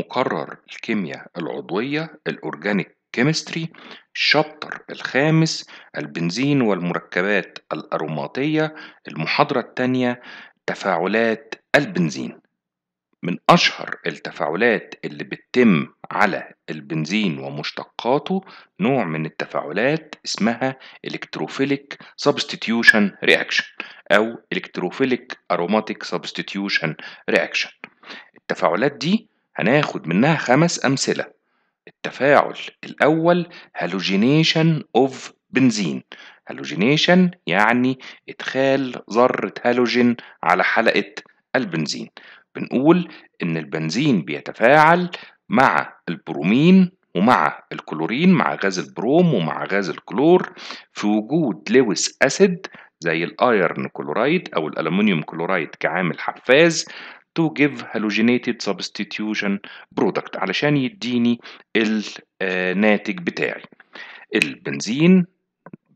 مقرر الكيمياء العضوية الأورجانيك كيمستري الشابتر الخامس البنزين والمركبات الأروماتية المحاضرة الثانية تفاعلات البنزين من أشهر التفاعلات اللي بتتم على البنزين ومشتقاته نوع من التفاعلات اسمها إلكتروفيليك سبستيتيوشن رياكشن أو إلكتروفيليك أروماتيك سبستيتيوشن رياكشن التفاعلات دي هناخد منها خمس أمثلة التفاعل الأول هالوجينيشن أوف بنزين هالوجينيشن يعني إدخال ذرة هالوجين على حلقة البنزين بنقول إن البنزين بيتفاعل مع البرومين ومع الكلورين مع غاز البروم ومع غاز الكلور في وجود لويس أسيد زي الايرن كلورايد او الالومنيوم كلورايد كعامل حفاز to give halogenated substitution product علشان يديني الناتج بتاعي البنزين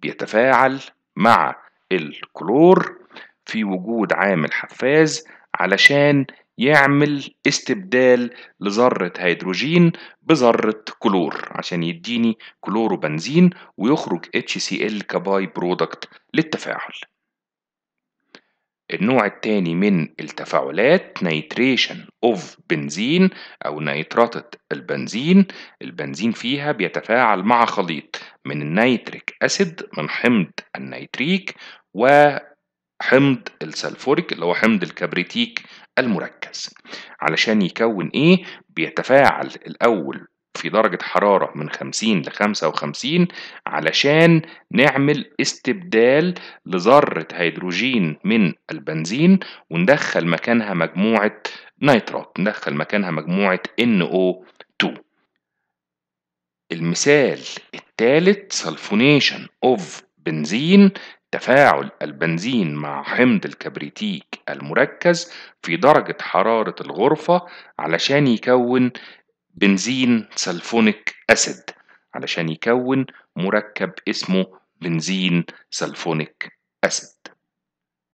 بيتفاعل مع الكلور في وجود عامل حفاز علشان يعمل استبدال لذرة هيدروجين بذرة كلور عشان يديني كلور وبنزين ويخرج HCl كباي برودكت للتفاعل النوع الثاني من التفاعلات نيتريشن اوف بنزين او نيتراتة البنزين البنزين فيها بيتفاعل مع خليط من النيتريك اسيد من حمض النيتريك وحمض السلفوريك اللي هو حمض الكبريتيك المركز علشان يكون ايه بيتفاعل الاول في درجة حرارة من 50 ل 55 علشان نعمل استبدال لذرة هيدروجين من البنزين وندخل مكانها مجموعة نيترات ندخل مكانها مجموعة NO2 المثال الثالث سلفونيشن اوف بنزين تفاعل البنزين مع حمض الكبريتيك المركز في درجة حرارة الغرفة علشان يكون بنزين سلفونيك أسيد علشان يكون مركب اسمه بنزين سلفونيك أسيد